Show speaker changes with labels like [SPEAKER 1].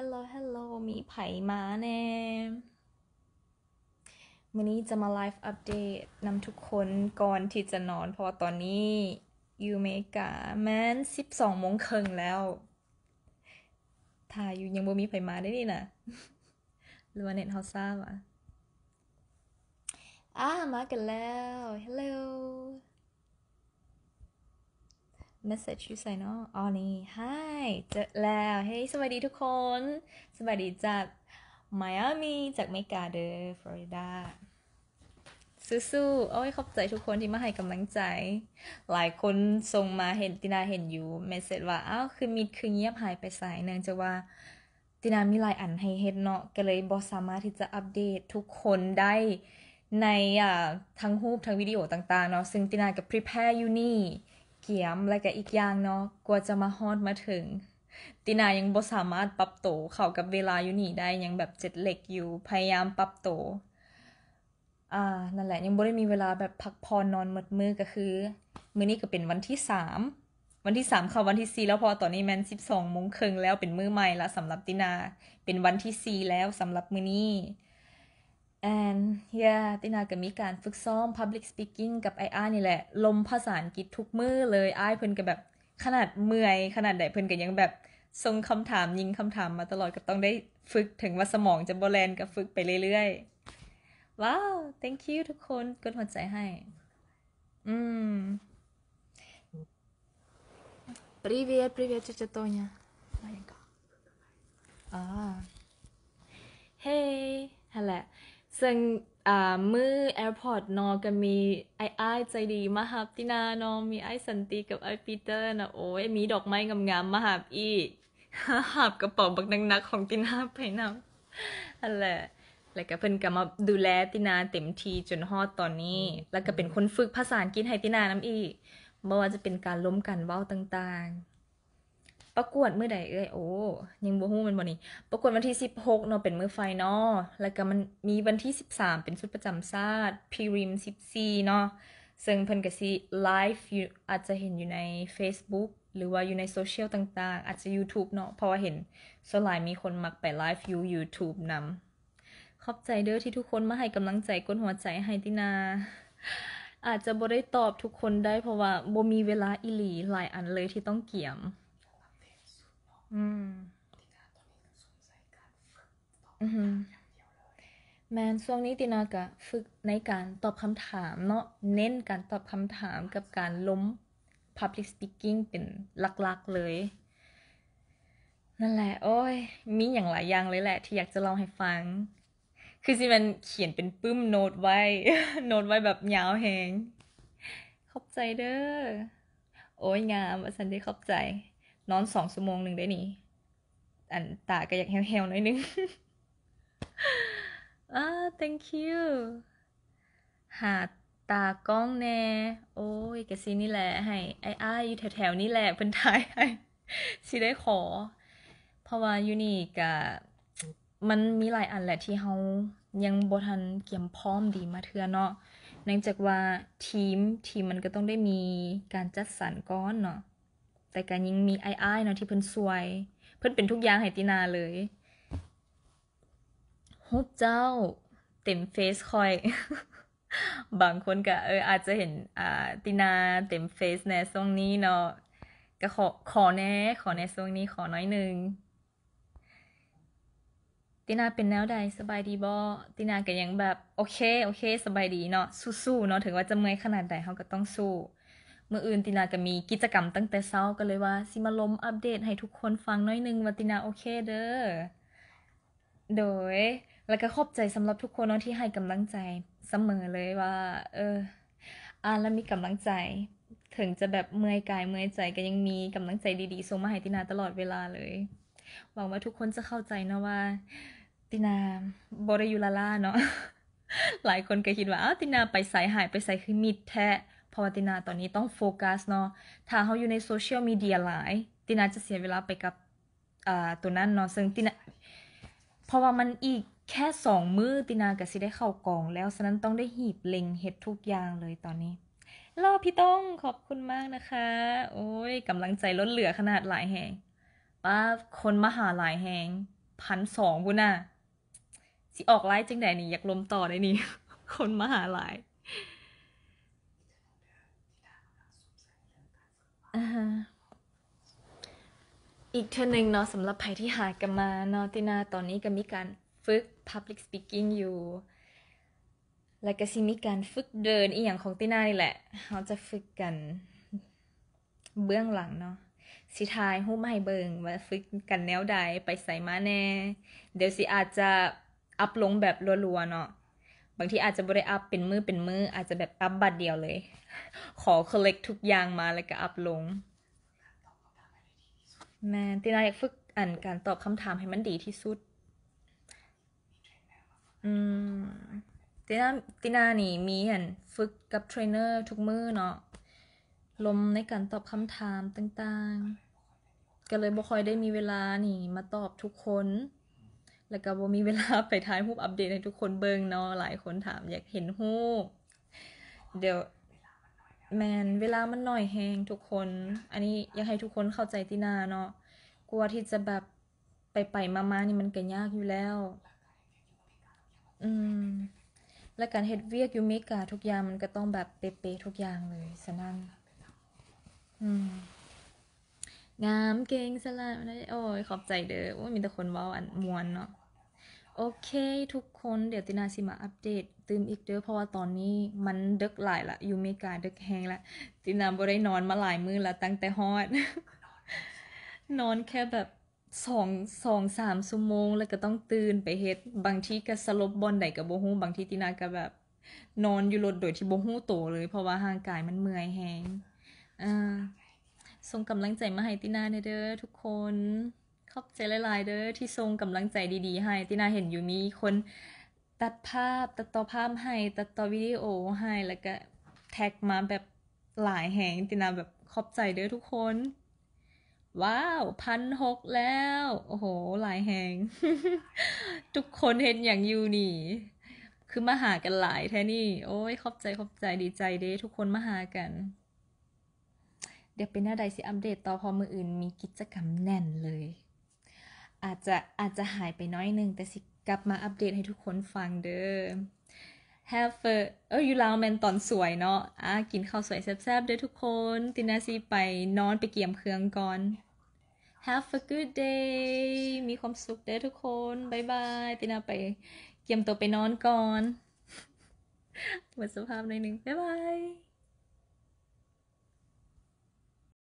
[SPEAKER 1] ฮัลโหล ฮัลโหล มีไผมาแน่วันนี้จะมาไลฟ์อัปเดตนำทุกคนก่อนที่จะนอน เพราะตอนนี้ อยู่เมกาแม้นสิบสองโมงครึ่งแล้ว ถ่ายอยู่ยังบ่มีไผมาได้นี่นะหรือว่าเน็ตเฮาซ่าอ่ะอ่ามากันแล้ว ฮัลโหลเมสเซจทียู่ใส่เนาะอ๋อนี่ ไฮเจอแล้ว เฮ้ยสวัสดีทุกคน สวัสดีจากไมอามีจากเมกา เดอร์ฟลอริดา สู้ๆโอ้ย ขอบใจทุกคนที่มาให้กำลังใจ หลายคนส่งมาเห็นตินาเห็นอยู่เมสเซจว่าอ้าวคือมิดคือเงียบหายไปสายเนื่องจากว่าตินามีลายอันให้เห็นเนาะ ก็เลยบอสามารถที่จะอัปเดตทุกคนได้ในอ่าทั้งรูปทั้งวิดีโอต่างๆเนาะ ซึ่งตินากับพรีแพร์อยู่นี่เกียมและก็อีกอย่างเนาะกลัวจะมาฮอดมาถึงตินายังบ่สามารถปรับโต เข้ากับเวลาอยู่นี่ได้ยังแบบเจ็ดเหล็กอยู่พยายามปรับโตอ่านั่นแหละยังบ่ได้มีเวลาแบบพักพอนอนหมดมือก็คือ มื้อนี้ก็เป็นวันที่สามวันที่สามค้าวันที่สี่แล้วพอตอนนี้แมนสิบสองมงครึ่งแล้วเป็นมื้อใหม่ละสำหรับตินาเป็นวันที่สี่แล้วสำหรับมื้อนี้ and yeah ตินาก็มีการฝึกซ้อม public speaking กับไออานี่แหละ ลมภาษาอังกฤษทุกมือเลยไอเพิ่นก็แบบ ขนาดเมื่อย ขนาดหดเพิ่นก็ยังแบบส่งคำถามยิงคำถามมาตลอดก็ต้องได้ฝึกถึงว่าสมองจะรบแลนก็ฝึกไปเรื่อยๆ ว้าว thank you ทุกคน กดหัวใจให้ อืม привет привет тетя Тоня а hey นั่นแหละซึ่งมือแอร์พอร์ตนอกันมีไอ้ไอ้ใจดีมาหับตินานอมีไอ้สันติกับไอ้ปีเตอร์นะโอ้ยมีดอกไม้งามๆมาหับอีกหับกระเป๋าบักนักของตินาไปนำอันแหละ แล้วก็เพิ่นก็มาดูแลตินาเต็มทีจนฮอดตอนนี้ แล้วก็เป็นคนฝึกภาษาอังกฤษให้ตินาน้ำอีกม่ว่าจะเป็นการล้มกันเว้าต่าง ๆประกวดเมื่อใดเอ้ย โอ้ ยังบ่ฮู้มันบ่นี่ประกวดวันที่สิบหกเนาะเป็นมือไฟนอแล้วก็มันมีวันที่สสิบามเป็นชุดประจำชาติพรีริมี่เนาะซึ่งเพิ่นก็สิไลฟ์อาจจะเห็นอยู่ใน Facebook หรือว่าอยู่ในโซเชียลต่าง ๆ อาจจะ YouTube เนาะเพราะว่าเห็นสลายมีคนมักไปไลฟ์อยู่ YouTube นำขอบใจเด้อที่ทุกคนมาให้กำลังใจก้นหัวใจให้ตินาอาจจะบ่ได้ตอบทุกคนได้ เพราะว่าบ่มีเวลาอิหลีหลายอันเลยที่ต้องเกี่ยมมแมนช่วงนี้ตินากะฝึกในการตอบคำถามเนาะ เน้นการตอบคำถามกับการล้ม public speaking เป็นหลัก ๆ เลย นั่นแหละ โอ้ย มีอย่างหลายอย่างเลยแหละ ที่อยากจะลองให้ฟัง คือสิมันเขียนเป็นปึ้มโน้ตไว้ โน้ตไว้แบบยาวแหงขอบใจเด้อ โอ้ยงามว่าฉันได้ขอบใจนอนสองชั่วโมงหนึ่งได้นี่อันตาก็อยากแฮวๆหน่อยนึงอ่า thank you หาตากล้องแน่โอ้ยกะซีนี่แหละให้ไอ้อ้ายอยู่แถวๆ นี่แหละเพิ่น่ายให้สิได้ขอ เพราะว่าอยู่นี่กะมันมีหลายอันแหละที่เฮายังบ่ทันเกี่ยมพร้อมดีมาเทือเนาะเนื่องจากว่าทีมทีมมันก็ต้องได้มีการจัดสรรก้อนเนาะแต่การยิงมีไอ้ไอ้เนาะที่เพิ่นสวย เพิ่นเป็นทุกอย่างให้ตินาเลยฮบเจ้า เต็มเฟซคอย บางคนก็เอออาจจะเห็นอ่าตินาเต็มเฟซในช่วงนี้เนาะก็ขอขอแน่ขอแน่ช่วงนี้ขอน้อยหนึ่งตินาเป็นแนวใด สบายดีบ่ตินาก็ยังแบบ โอเคโอเคสบายดีเนาะสู้ๆเนาะถึงว่าจะเมื่อยขนาดไหนเขาก็ต้องสู้มื่ออื่น ตินา ก็มีกิจกรรมตั้งแต่เช้าก็เลยว่าสิมาล้มอัปเดตให้ทุกคนฟังน้อยนึงว่าตินาโอเคเด้อโดย แล้วก็ขอบใจสำหรับทุกคนเนาะที่ให้กำลังใจ เสมอเลยว่า เอออ่านแล้วมีกำลังใจ ถึงจะแบบเมื่อยกายเมื่อยใจ ก็ยังมีกำลังใจดี ๆส่งมาให้ตินาตลอดเวลาเลยหวังว่าทุกคนจะเข้าใจนะว่า ตินาบริยุลาล่าเนาะหลายคนก็คิดว่าอ้าวตินาไปสายหายไปสายคือมิดแท้ราะว่าตินาตอนนี้ต้องโฟกัสเนาะถ้าเขาอยู่ในโซเชียลมีเดียหลาย ตินาจะเสียเวลาไปกับตัวนั้นเนาะ ซึ่งตินาเพราะว่ามันอีกแค่สองมือตินากับสิได้เข้ากอง แล้ว ฉะนั้นต้องได้หีบเล็งเห็ดทุกอย่างเลยตอนนี้ รอพี่ต้องขอบคุณมากนะคะ โอ้ยกำลังใจล้นเหลือขนาดหลายแหงป้าคนมหาหลายแหงพันสองกูน่ะสิออกไลฟ์จังไดนี่อยากลมต่อได้นี่คนมหาหลายอีกเทอหนึ่งเนาะสำหรับใครที่หากันมาเนาะตินาตอนนี้ก็มีการฝึก Public Speaking อยู่ และก็ซิมีการฝึกเดินอีกอย่างของตินานี่แหละเราจะฝึกกันเบื้องหลังเนาะสิทายหู้ไม่เบิง ว่าฝึกกันแนวใดไปใส่มาแน่ เดี๋ยวสิอาจจะอัพลงแบบรัวๆเนาะบางทีอาจจะบริอัพเป็นมือเป็นมืออาจจะแบบอัพบัตรเดียวเลย ขอ collect ทุกอย่างมาแล้วก็อัพลง แมนตินาอยากฝึกอ่านการตอบคำถามให้มันดีที่สุด อืมตินาตินานี่ มีอานฝึกกับเทรนเนอร์ทุกมือเนาะลมในการตอบคำถามต่าง ๆ ก็เลยบ่ค่อยได้มีเวลานี่ มาตอบทุกคนแล้วก็บ่มีเวลาไปท้ายรูปอัปเดตให้ทุกคนเบิ่งเนาะหลายคนถามอยากเห็นรูปเดี๋ยว แมนเวลามันหน่อยแฮงทุกคน อันนี้อยากให้ทุกคนเข้าใจตินาเนาะกลัวที่จะแบบไปไปมามานี่มันก็ยากอยู่แล้ว อืม และการเฮ็ดเวียกยูเมกาทุกอย่างมันก็ต้องแบบเป๊ะๆทุกอย่างเลยสนั่นอืมงามเก่งสลาดโอ้ยขอบใจเด้อว่ามีแต่คนว่าอันมวนเนาะโอเค ทุกคนเดี๋ยวตินาสิมาอัปเดตตื่มอีกเด้อเพราะว่าตอนนี้มันดึกหลายละอยู่เมกาดึกแ้งละ ตินาบ่ได้นอนมาหลายมื้อละ ตั้งแต่ฮอด นอนแค่แบบสองสองสามชั่วโมงแล้วก็ต้องตื่นไปเฮ็ด บางทีก็สลบบอลใดกับโบฮูบางทีตินาก็แบบ นอนอยู่รถโดยที่โบฮูโตเลยเพราะว่าห่างกายมันเมื่อยแ้งอ่าส่งกำลังใจมาให้ตินาเด้อทุกคน ขอบใจหลาย ๆ เด้อที่ส่งกำลังใจดี ๆ ให้ตินาเห็นอยู่มี คน ตัดภาพตัดต่อภาพให้ ตัดต่อวิดีโอให้ แล้วก็แท็กมาแบบหลายแห่งตินาแบบขอบใจเด้อทุกคน ว้าวพันหกแล้ว โอ้โห หลายแห่งทุกคนเห็นอย่างยูนี่ คือมาหากันหลาย แท้นี่ โอ้ยขอบใจขอบใจดีใจเด้ทุกคนมาหากันเดี๋ยวเป็นหน้าใดสิอัปเดตต่อพอมืออื่นมีกิจกรรมแน่นเลย อาจจะอาจจะหายไปน้อยนึง แต่สิกลับมาอัปเดตให้ทุกคนฟังเด้อ have a เอออยู่ลาวแมนตอนสวยเนาะอ่ะกินข้าวสวยแซ่บๆด้วยทุกคน ตินาซีไปนอนไปเกี่ยมเครื่องก่อน have a good day มีความสุขเด้อทุกคนบายบายตินาไปเกี่ยมตัวไปนอนก่อนหมดสภาพหน่อยหนึ่งบายบาย